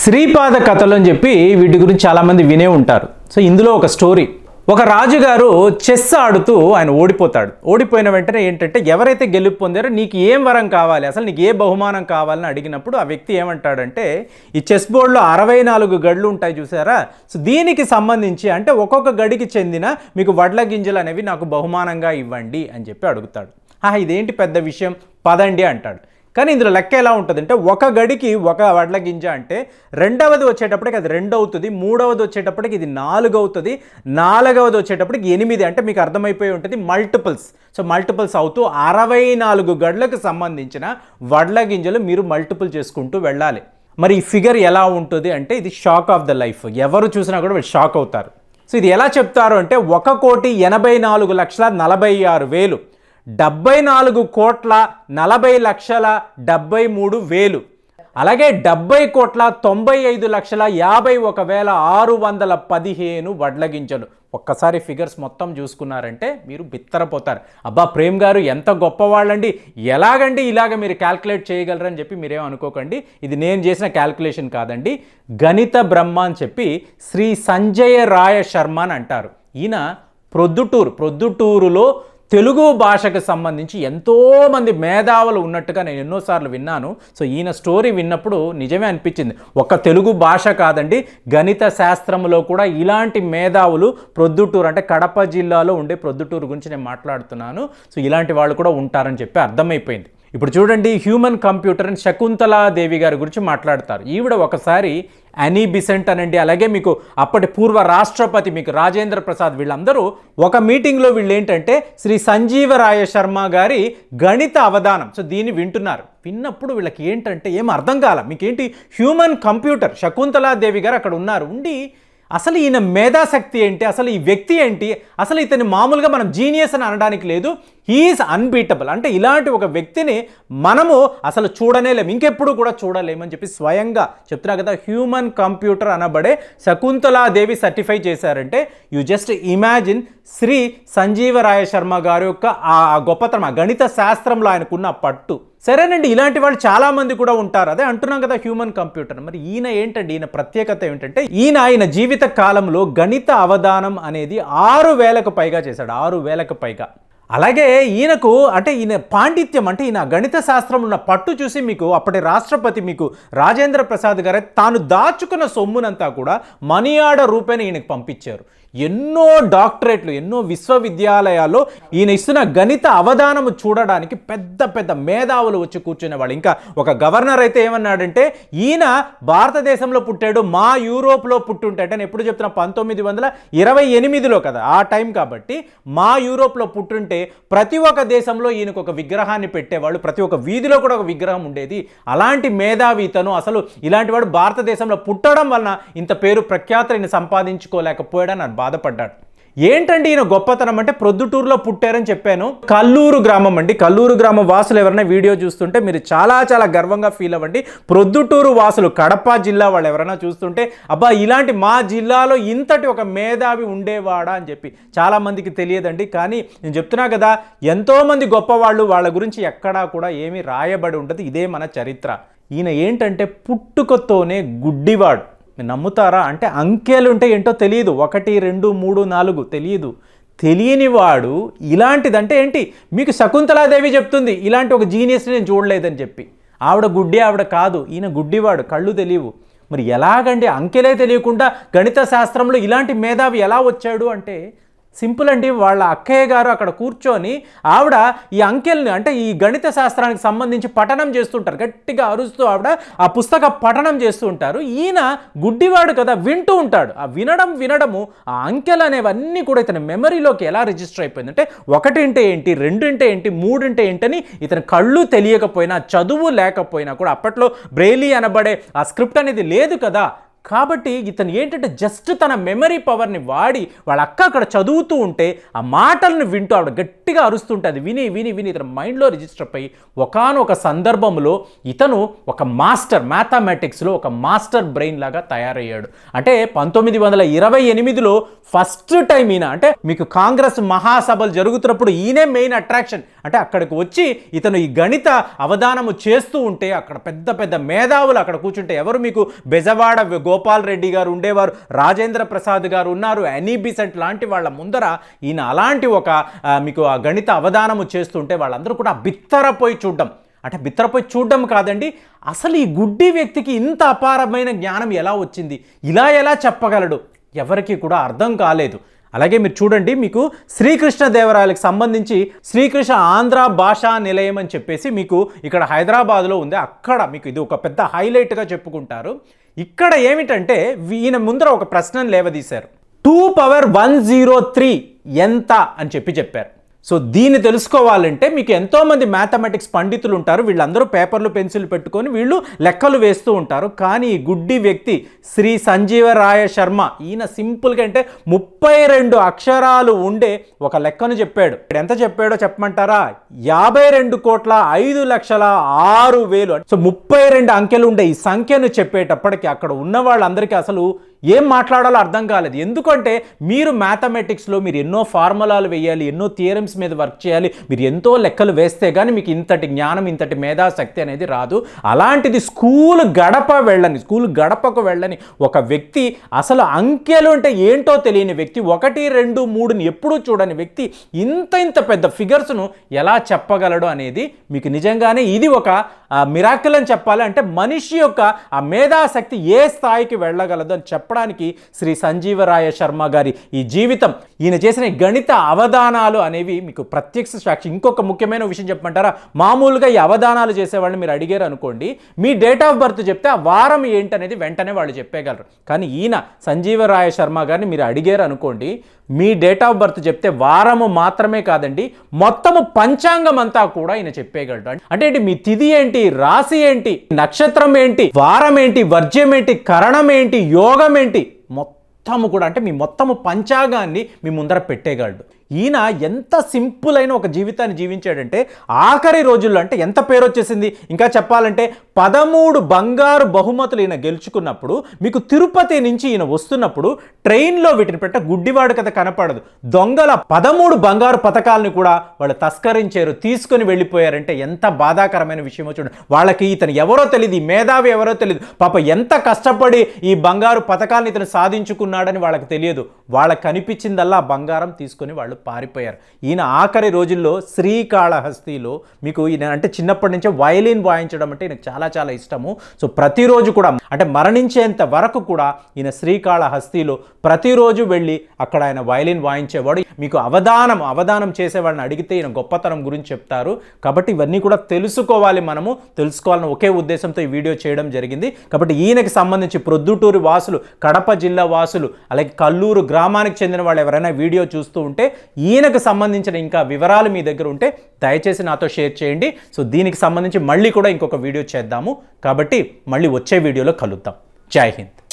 శ్రీపాద కథలు అని చెప్పి వీటి గురించి చాలామంది వినే ఉంటారు సో ఇందులో ఒక స్టోరీ ఒక రాజుగారు చెస్ ఆడుతూ ఆయన ఓడిపోతాడు ఓడిపోయిన వెంటనే ఏంటంటే ఎవరైతే గెలుపు పొందారో నీకు ఏం వరం కావాలి అసలు నీకు ఏ బహుమానం కావాలని అడిగినప్పుడు ఆ వ్యక్తి ఏమంటాడంటే ఈ చెస్ బోర్డులో అరవై నాలుగు గడులు ఉంటాయి చూసారా సో దీనికి సంబంధించి అంటే ఒక్కొక్క గడికి చెందిన మీకు వడ్ల గింజలు అనేవి నాకు బహుమానంగా ఇవ్వండి అని చెప్పి అడుగుతాడు ఇదేంటి పెద్ద విషయం పదండి అంటాడు కానీ ఇందులో లెక్క ఎలా ఉంటుందంటే ఒక గడికి ఒక వడ్ల గింజ అంటే రెండవది వచ్చేటప్పటికి అది రెండు అవుతుంది మూడవది వచ్చేటప్పటికి ఇది నాలుగు అవుతుంది నాలుగవది వచ్చేటప్పటికి ఎనిమిది అంటే మీకు అర్థమైపోయి ఉంటుంది మల్టిపుల్స్ సో మల్టిపుల్స్ అవుతూ అరవై నాలుగు గడ్లకు సంబంధించిన వడ్ల గింజలు మీరు మల్టిపుల్ చేసుకుంటూ వెళ్ళాలి మరి ఈ ఫిగర్ ఎలా ఉంటుంది అంటే ఇది షాక్ ఆఫ్ ద లైఫ్ ఎవరు చూసినా కూడా వీళ్ళు షాక్ అవుతారు సో ఇది ఎలా చెప్తారు అంటే ఒక కోటి ఎనభై నాలుగు లక్షల నలభై ఆరు వేలు డెబ్బై నాలుగు కోట్ల నలభై లక్షల డెబ్బై మూడు వేలు అలాగే డెబ్బై కోట్ల తొంభై ఐదు లక్షల యాభై ఒక వేల ఆరు వందల పదిహేను వడ్లగించలు ఒక్కసారి ఫిగర్స్ మొత్తం చూసుకున్నారంటే మీరు బిత్తరపోతారు అబ్బా ప్రేమ్ గారు ఎంత గొప్పవాళ్ళండి ఎలాగండి ఇలాగ మీరు క్యాల్కులేట్ చేయగలరని చెప్పి మీరేం అనుకోకండి ఇది నేను చేసిన క్యాల్కులేషన్ కాదండి గణిత బ్రహ్మ అని చెప్పి శ్రీ సంజయ రాయ శర్మ అని అంటారు ఈయన ప్రొద్దుటూరు ప్రొద్దుటూరులో తెలుగు భాషకు సంబంధించి ఎంతోమంది మేధావులు ఉన్నట్టుగా నేను ఎన్నోసార్లు విన్నాను సో ఈయన స్టోరీ విన్నప్పుడు నిజమే అనిపించింది ఒక తెలుగు భాష కాదండి గణిత శాస్త్రంలో కూడా ఇలాంటి మేధావులు ప్రొద్దుటూరు అంటే కడప జిల్లాలో ఉండే ప్రొద్దుటూరు గురించి నేను మాట్లాడుతున్నాను సో ఇలాంటి వాళ్ళు కూడా ఉంటారని చెప్పి అర్థమైపోయింది ఇప్పుడు చూడండి హ్యూమన్ కంప్యూటర్ అని దేవి గారి గురించి మాట్లాడతారు ఈవిడ ఒకసారి అనీ బిసెంట్ అనండి అలాగే మీకు అప్పటి పూర్వ రాష్ట్రపతి మీకు రాజేంద్ర ప్రసాద్ వీళ్ళందరూ ఒక మీటింగ్లో వీళ్ళు ఏంటంటే శ్రీ సంజీవరాయ శర్మ గారి గణిత అవధానం సో దీన్ని వింటున్నారు విన్నప్పుడు వీళ్ళకి ఏంటంటే ఏం అర్థం కాల మీకేంటి హ్యూమన్ కంప్యూటర్ శకుంతలాదేవి గారు అక్కడ ఉన్నారు ఉండి అసలు ఈయన మేధాశక్తి ఏంటి అసలు ఈ వ్యక్తి ఏంటి అసలు ఇతని మామూలుగా మనం జీనియస్ అని అనడానికి లేదు హీఈస్ అన్బీటబుల్ అంటే ఇలాంటి ఒక వ్యక్తిని మనము అసలు లేము ఇంకెప్పుడు కూడా చూడలేమని చెప్పి స్వయంగా చెప్తున్నా కదా హ్యూమన్ కంప్యూటర్ అనబడే శకుంతలాదేవి సర్టిఫై చేశారంటే you just imagine Shri Sanjeevaraya Sharma గారి యొక్క ఆ గొప్పతనం ఆ గణిత శాస్త్రంలో ఆయనకున్న పట్టు సరేనండి ఇలాంటి వాళ్ళు చాలామంది కూడా ఉంటారు అదే అంటున్నాం కదా హ్యూమన్ కంప్యూటర్ మరి ఈయన ఏంటండి ఈయన ప్రత్యేకత ఏంటంటే ఈయన ఆయన జీవిత కాలంలో గణిత అవధానం అనేది ఆరు వేలకు పైగా చేశాడు ఆరు వేలకు పైగా అలాగే ఈయనకు అంటే ఈయన పాండిత్యం అంటే ఈయన గణిత శాస్త్రం ఉన్న పట్టు చూసి మీకు అప్పటి రాష్ట్రపతి మీకు రాజేంద్ర ప్రసాద్ గారే తాను దాచుకున్న సొమ్మునంతా కూడా మనీ ఆర్డర్ రూపేణ ఈయనకు పంపించారు ఎన్నో డాక్టరేట్లు ఎన్నో విశ్వవిద్యాలయాల్లో ఈయన ఇస్తున్న గణిత అవధానము చూడడానికి పెద్ద పెద్ద మేధావులు వచ్చి వాళ్ళు ఇంకా ఒక గవర్నర్ అయితే ఏమన్నాడంటే ఈయన భారతదేశంలో పుట్టాడు మా యూరోప్లో పుట్టుంటే అంటే ఎప్పుడు చెప్తున్నా పంతొమ్మిది వందల ఇరవై ఎనిమిదిలో కదా ఆ టైం కాబట్టి మా యూరోప్లో పుట్టుంటే ప్రతి ఒక్క దేశంలో ఈయనకు ఒక విగ్రహాన్ని పెట్టేవాళ్ళు ప్రతి ఒక్క వీధిలో కూడా ఒక విగ్రహం ఉండేది అలాంటి మేధావి అసలు ఇలాంటి వాడు భారతదేశంలో పుట్టడం వలన ఇంత పేరు ప్రఖ్యాతిని సంపాదించుకోలేకపోయాడని అని బాధపడ్డాడు ఏంటండి ఈయన గొప్పతనం అంటే ప్రొద్దుటూరులో పుట్టారని చెప్పాను కల్లూరు గ్రామం అండి కల్లూరు గ్రామ వాసులు ఎవరైనా వీడియో చూస్తుంటే మీరు చాలా చాలా గర్వంగా ఫీల్ అవ్వండి ప్రొద్దుటూరు వాసులు కడప జిల్లా వాళ్ళు ఎవరైనా చూస్తుంటే అబ్బా ఇలాంటి మా జిల్లాలో ఇంతటి ఒక మేధావి ఉండేవాడా అని చెప్పి చాలామందికి తెలియదండి కానీ నేను చెప్తున్నా కదా ఎంతోమంది గొప్పవాళ్ళు వాళ్ళ గురించి ఎక్కడా కూడా ఏమీ రాయబడి ఉండదు ఇదే మన చరిత్ర ఈయన ఏంటంటే పుట్టుకతోనే గుడ్డివాడు మీరు నమ్ముతారా అంటే అంకెలు ఉంటే ఏంటో తెలియదు ఒకటి రెండు మూడు నాలుగు తెలియదు తెలియని వాడు ఇలాంటిదంటే ఏంటి మీకు శకుంతలాదేవి చెప్తుంది ఇలాంటి ఒక జీనియస్ని నేను చూడలేదని చెప్పి ఆవిడ గుడ్డి ఆవిడ కాదు ఈయన గుడ్డివాడు కళ్ళు తెలియవు మరి ఎలాగండి అంకెలే తెలియకుండా గణిత శాస్త్రంలో ఇలాంటి మేధావి ఎలా వచ్చాడు అంటే సింపుల్ అండి వాళ్ళ అక్కయ్య గారు అక్కడ కూర్చొని ఆవిడ ఈ అంకెల్ని అంటే ఈ గణిత శాస్త్రానికి సంబంధించి పఠనం చేస్తుంటారు గట్టిగా అరుస్తూ ఆవిడ ఆ పుస్తక పఠనం చేస్తూ ఉంటారు ఈయన గుడ్డివాడు కదా వింటూ ఉంటాడు ఆ వినడం వినడము ఆ అంకెలు అనేవన్నీ కూడా ఇతని మెమరీలోకి ఎలా రిజిస్టర్ అయిపోయింది అంటే ఒకటి అంటే ఏంటి రెండు అంటే ఏంటి మూడు అంటే ఏంటని ఇతని కళ్ళు తెలియకపోయినా చదువు లేకపోయినా కూడా అప్పట్లో బ్రెయిలీ అనబడే ఆ స్క్రిప్ట్ అనేది లేదు కదా కాబట్టి ఇతను ఏంటంటే జస్ట్ తన మెమరీ పవర్ని వాడి వాళ్ళ అక్క అక్కడ చదువుతూ ఉంటే ఆ మాటలను వింటూ ఆవిడ గట్టిగా అరుస్తుంటే అది విని విని విని ఇతను మైండ్లో రిజిస్టర్ అయి ఒకనొక సందర్భంలో ఇతను ఒక మాస్టర్ మ్యాథమెటిక్స్లో ఒక మాస్టర్ బ్రెయిన్ లాగా తయారయ్యాడు అంటే పంతొమ్మిది వందల ఇరవై ఎనిమిదిలో ఫస్ట్ టైం ఈయన అంటే మీకు కాంగ్రెస్ మహాసభలు జరుగుతున్నప్పుడు ఈయనే మెయిన్ అట్రాక్షన్ అంటే అక్కడికి వచ్చి ఇతను ఈ గణిత అవధానము చేస్తూ ఉంటే అక్కడ పెద్ద పెద్ద మేధావులు అక్కడ కూర్చుంటే ఎవరు మీకు బెజవాడ గో గోపాల్ రెడ్డి గారు ఉండేవారు రాజేంద్ర ప్రసాద్ గారు ఉన్నారు ఎనీ బిసెంట్ లాంటి వాళ్ళ ముందర ఈయన అలాంటి ఒక మీకు ఆ గణిత అవధానము చేస్తుంటే వాళ్ళందరూ కూడా బిత్తరపోయి చూడడం అంటే బిత్తరపోయి చూడడం కాదండి అసలు ఈ గుడ్డి వ్యక్తికి ఇంత అపారమైన జ్ఞానం ఎలా వచ్చింది ఇలా ఎలా చెప్పగలడు ఎవరికి కూడా అర్థం కాలేదు అలాగే మీరు చూడండి మీకు శ్రీకృష్ణ దేవరాయలకు సంబంధించి శ్రీకృష్ణ ఆంధ్ర భాషా నిలయం అని చెప్పేసి మీకు ఇక్కడ హైదరాబాద్లో ఉంది అక్కడ మీకు ఇది ఒక పెద్ద హైలైట్గా చెప్పుకుంటారు ఇక్కడ ఏమిటంటే ఈయన ముందర ఒక ప్రశ్నను లేవదీశారు two power one zero three ఎంత అని చెప్పి చెప్పారు సో దీన్ని తెలుసుకోవాలంటే మీకు ఎంతోమంది మ్యాథమెటిక్స్ పండితులు ఉంటారు వీళ్ళందరూ పేపర్లు పెన్సిల్ పెట్టుకొని వీళ్ళు లెక్కలు వేస్తూ ఉంటారు కానీ ఈ గుడ్డి వ్యక్తి శ్రీ సంజీవరాయ శర్మ ఈయన సింపుల్గా అంటే ముప్పై రెండు అక్షరాలు ఉండే ఒక లెక్కను చెప్పాడు ఎంత చెప్పాడో చెప్పమంటారా యాభై రెండు కోట్ల ఐదు లక్షల ఆరు వేలు సో ముప్పై రెండు అంకెలు ఉండే ఈ సంఖ్యను చెప్పేటప్పటికి అక్కడ ఉన్న వాళ్ళందరికీ అసలు ఏం మాట్లాడాలో అర్థం కాలేదు ఎందుకంటే మీరు మ్యాథమెటిక్స్లో మీరు ఎన్నో ఫార్ములాలు వేయాలి ఎన్నో థియరమ్స్ మీద వర్క్ చేయాలి మీరు ఎంతో లెక్కలు వేస్తే కానీ మీకు ఇంతటి జ్ఞానం ఇంతటి మేధాశక్తి అనేది రాదు అలాంటిది స్కూల్ గడప వెళ్ళని స్కూల్ గడపకు వెళ్ళని ఒక వ్యక్తి అసలు అంకెలు అంటే ఏంటో తెలియని వ్యక్తి ఒకటి రెండు మూడుని ఎప్పుడూ చూడని వ్యక్తి ఇంత ఇంత పెద్ద ఫిగర్స్ను ఎలా చెప్పగలడు అనేది మీకు నిజంగానే ఇది ఒక మిరాకిల్ అని చెప్పాలి అంటే మనిషి యొక్క ఆ మేధాశక్తి ఏ స్థాయికి వెళ్ళగలదు అని చెప్ప చెప్పడానికి శ్రీ సంజీవరాయ శర్మ గారి ఈ జీవితం ఈయన చేసిన గణిత అవధానాలు అనేవి మీకు ప్రత్యక్ష సాక్షి ఇంకొక ముఖ్యమైన విషయం చెప్పమంటారా మామూలుగా ఈ అవధానాలు చేసేవాళ్ళని మీరు అడిగారు అనుకోండి మీ డేట్ ఆఫ్ బర్త్ చెప్తే ఆ వారం ఏంటనేది వెంటనే వాళ్ళు చెప్పేయగలరు కానీ ఈయన సంజీవరాయ శర్మ గారిని మీరు అడిగారు అనుకోండి మీ డేట్ ఆఫ్ బర్త్ చెప్తే వారము మాత్రమే కాదండి మొత్తము పంచాంగం అంతా కూడా ఈయన చెప్పేయగలడు అంటే మీ తిథి ఏంటి రాశి ఏంటి నక్షత్రం ఏంటి వారం ఏంటి వర్జ్యం ఏంటి కరణం ఏంటి యోగం ఏంటి మొత్తము కూడా అంటే మీ మొత్తము పంచాగాన్ని మీ ముందర పెట్టేగలడు ఈయన ఎంత సింపుల్ అయిన ఒక జీవితాన్ని జీవించాడంటే ఆఖరి రోజుల్లో అంటే ఎంత పేరు వచ్చేసింది ఇంకా చెప్పాలంటే పదమూడు బంగారు బహుమతులు ఈయన గెలుచుకున్నప్పుడు మీకు తిరుపతి నుంచి ఈయన వస్తున్నప్పుడు ట్రైన్లో వీటిని పెట్ట గుడ్డివాడు కథ కనపడదు దొంగల పదమూడు బంగారు పథకాలను కూడా వాళ్ళు తస్కరించారు తీసుకొని వెళ్ళిపోయారంటే ఎంత బాధాకరమైన విషయమో చూడండి వాళ్ళకి ఇతను ఎవరో తెలియదు మేధావి ఎవరో తెలియదు పాప ఎంత కష్టపడి ఈ బంగారు పథకాలను ఇతను సాధించుకున్నాడని వాళ్ళకి తెలియదు వాళ్ళకి కనిపించిందల్లా బంగారం తీసుకొని వాళ్ళు పారిపోయారు ఈయన ఆఖరి రోజుల్లో శ్రీకాళహస్తిలో మీకు ఈయన అంటే చిన్నప్పటి నుంచే వయలిన్ వాయించడం అంటే ఈయనకు చాలా చాలా ఇష్టము సో ప్రతిరోజు కూడా అంటే మరణించేంత వరకు కూడా ఈయన శ్రీకాళహస్తిలో ప్రతిరోజు వెళ్ళి అక్కడ ఆయన వయలిన్ వాయించేవాడు మీకు అవధానం అవధానం చేసేవాడిని అడిగితే ఈయన గొప్పతనం గురించి చెప్తారు కాబట్టి ఇవన్నీ కూడా తెలుసుకోవాలి మనము తెలుసుకోవాలని ఒకే ఉద్దేశంతో ఈ వీడియో చేయడం జరిగింది కాబట్టి ఈయనకి సంబంధించి ప్రొద్దుటూరు వాసులు కడప జిల్లా వాసులు అలాగే కల్లూరు గ్రామానికి చెందిన వాళ్ళు ఎవరైనా వీడియో చూస్తూ ఉంటే ఈయనకు సంబంధించిన ఇంకా వివరాలు మీ దగ్గర ఉంటే దయచేసి నాతో షేర్ చేయండి సో దీనికి సంబంధించి మళ్ళీ కూడా ఇంకొక వీడియో చేద్దాము కాబట్టి మళ్ళీ వచ్చే వీడియోలో కలుద్దాం జై హింద్